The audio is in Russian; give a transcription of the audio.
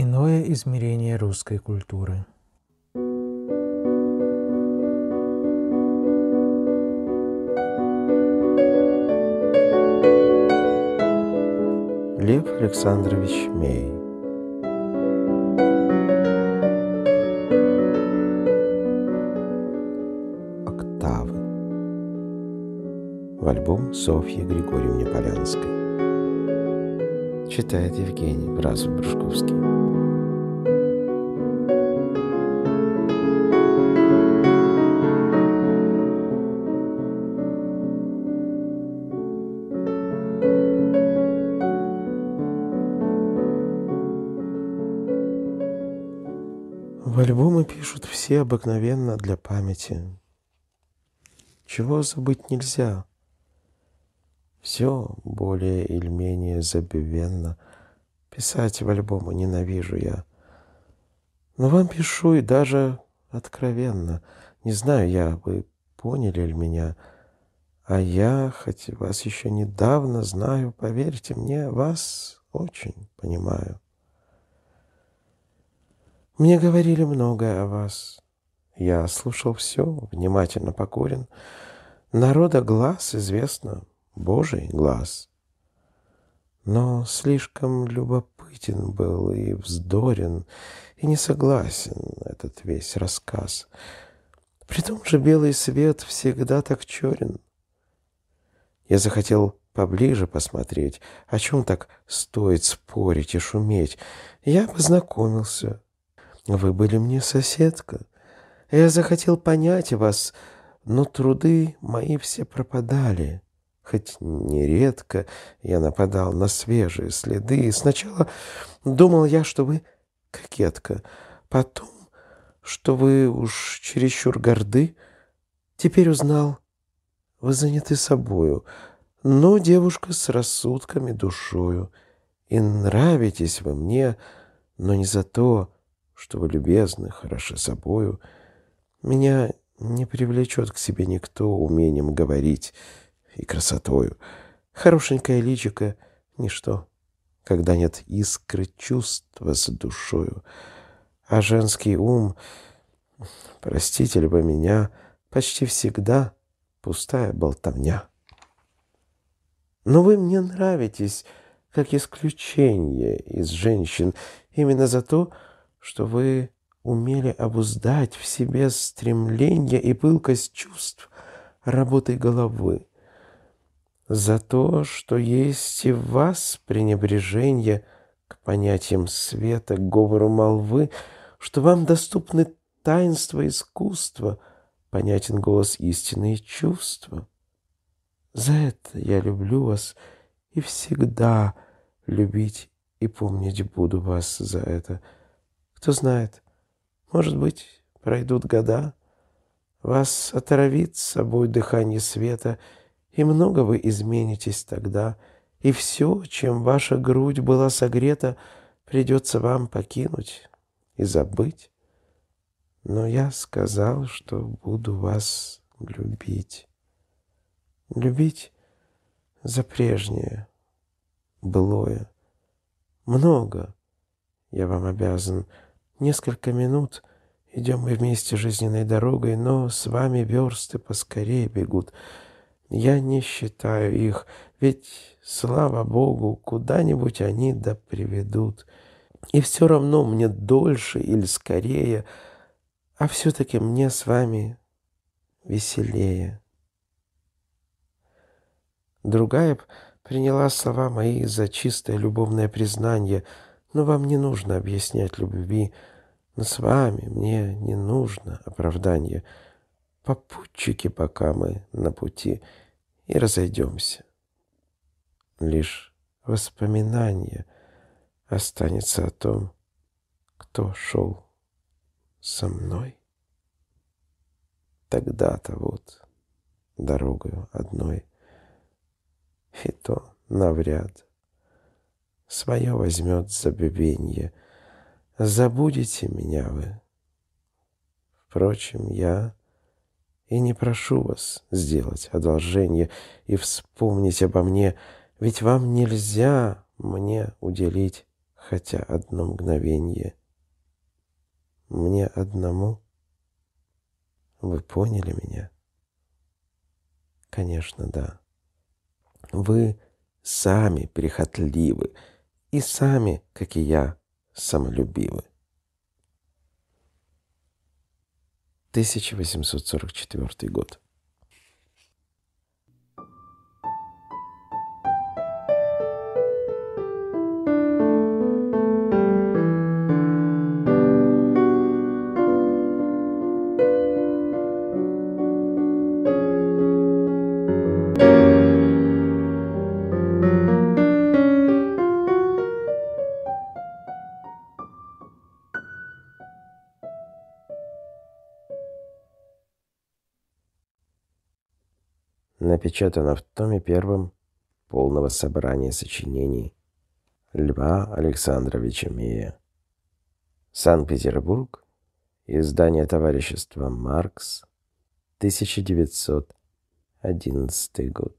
Иное измерение русской культуры. Лев Александрович Мей Октавы В альбом Софьи Григорьевне Полянской Читает Евгений Бразов Брюшковский. В альбомы пишут все обыкновенно для памяти. Чего забыть нельзя, все более или менее забивенно. Писать в альбомы ненавижу я. Но вам пишу и даже откровенно. Не знаю я, вы поняли ли меня. А я, хоть вас еще недавно знаю, поверьте мне, вас очень понимаю. Мне говорили многое о вас. Я слушал все, внимательно покорен. Народа глаз известно, Божий глаз. Но слишком любопытен был и вздорен, и не согласен этот весь рассказ. При том же белый свет всегда так черен. Я захотел поближе посмотреть, о чем так стоит спорить и шуметь. Я познакомился. Вы были мне соседка. Я захотел понять вас, но труды мои все пропадали хоть нередко я нападал на свежие следы. И сначала думал я, что вы кокетка, потом, что вы уж чересчур горды. Теперь узнал, вы заняты собою, но девушка с рассудками душою. И нравитесь вы мне, но не за то, что вы любезны, хороши собою. Меня не привлечет к себе никто умением говорить, и красотою. Хорошенькое личико — ничто, когда нет искры чувства за душою. А женский ум, простите либо меня, почти всегда пустая болтовня. Но вы мне нравитесь как исключение из женщин именно за то, что вы умели обуздать в себе стремление и пылкость чувств работой головы за то, что есть и в вас пренебрежение к понятиям света, к говору молвы, что вам доступны таинства искусства, понятен голос истины и чувства. За это я люблю вас и всегда любить и помнить буду вас за это. Кто знает, может быть, пройдут года, вас отравит с собой дыхание света — и много вы изменитесь тогда, и все, чем ваша грудь была согрета, придется вам покинуть и забыть. Но я сказал, что буду вас любить. Любить за прежнее, былое. Много я вам обязан. Несколько минут идем мы вместе жизненной дорогой, но с вами версты поскорее бегут — я не считаю их, ведь, слава богу, куда-нибудь они да приведут. И все равно мне дольше или скорее, а все-таки мне с вами веселее. Другая приняла слова мои за чистое любовное признание, но вам не нужно объяснять любви, но с вами мне не нужно оправдание попутчики, пока мы на пути, и разойдемся. Лишь воспоминание останется о том, кто шел со мной. Тогда-то вот дорогою одной, и то навряд свое возьмет забвенье. Забудете меня вы. Впрочем, я и не прошу вас сделать одолжение и вспомнить обо мне, ведь вам нельзя мне уделить хотя одно мгновение. Мне одному? Вы поняли меня? Конечно, да. Вы сами прихотливы и сами, как и я, самолюбивы. 1844 год. напечатано в томе первом полного собрания сочинений Льва Александровича Мия. Санкт-Петербург, издание товарищества «Маркс», 1911 год.